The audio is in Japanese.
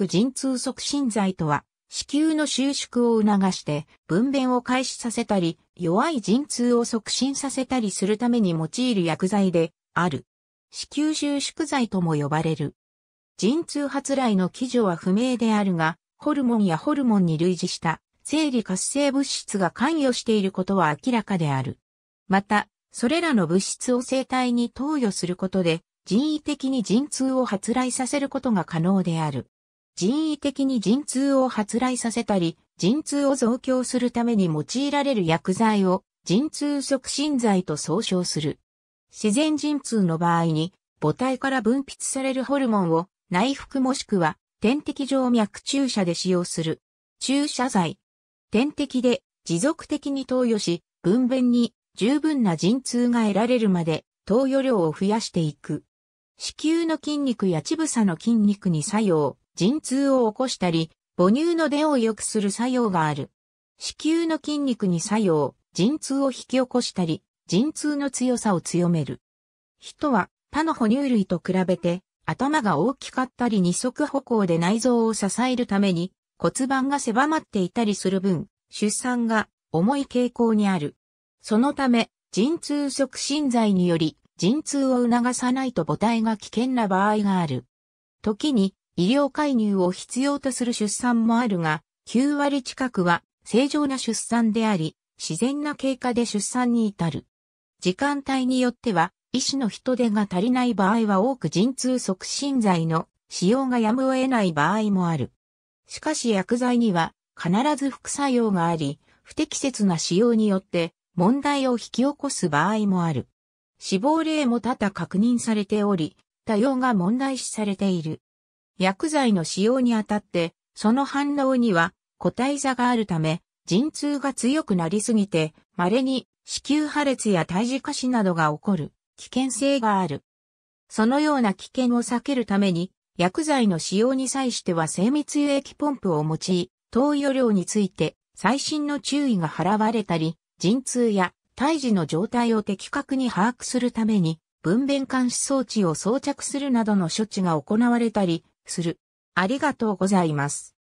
ク陣痛促進剤とは、子宮の収縮を促して分娩を開始させたり、弱い陣痛を促進させたりするために用いる薬剤である。子宮収縮剤とも呼ばれる。陣痛発来の基準は不明であるが、ホルモンやホルモンに類似した生理活性物質が関与していることは明らかである。また、それらの物質を生体に投与することで、人為的に陣痛を発来させることが可能である。人為的に陣痛を発来させたり、陣痛を増強するために用いられる薬剤を陣痛促進剤と総称する。自然陣痛の場合に母体から分泌されるホルモンを内服もしくは点滴静脈注射で使用する。注射剤。点滴で持続的に投与し、分娩に十分な陣痛が得られるまで投与量を増やしていく。子宮の筋肉や乳房の筋肉に作用、陣痛を起こしたり、母乳の出を良くする作用がある。子宮の筋肉に作用、陣痛を引き起こしたり、陣痛の強さを強める。人は他の哺乳類と比べて頭が大きかったり二足歩行で内臓を支えるために骨盤が狭まっていたりする分、出産が重い傾向にある。そのため、陣痛促進剤により陣痛を促さないと母体が危険な場合がある。時に医療介入を必要とする出産もあるが、9割近くは正常な出産であり、自然な経過で出産に至る。時間帯によっては、医師の人手が足りない場合は多く陣痛促進剤の使用がやむを得ない場合もある。しかし薬剤には必ず副作用があり、不適切な使用によって問題を引き起こす場合もある。死亡例も多々確認されており、多様が問題視されている。薬剤の使用にあたって、その反応には個体差があるため、陣痛が強くなりすぎて、稀に子宮破裂や胎児下死などが起こる危険性がある。そのような危険を避けるために、薬剤の使用に際しては精密輸液ポンプを用い、投与量について最新の注意が払われたり、陣痛や胎児の状態を的確に把握するために、分娩監視装置を装着するなどの処置が行われたり、する。ありがとうございます。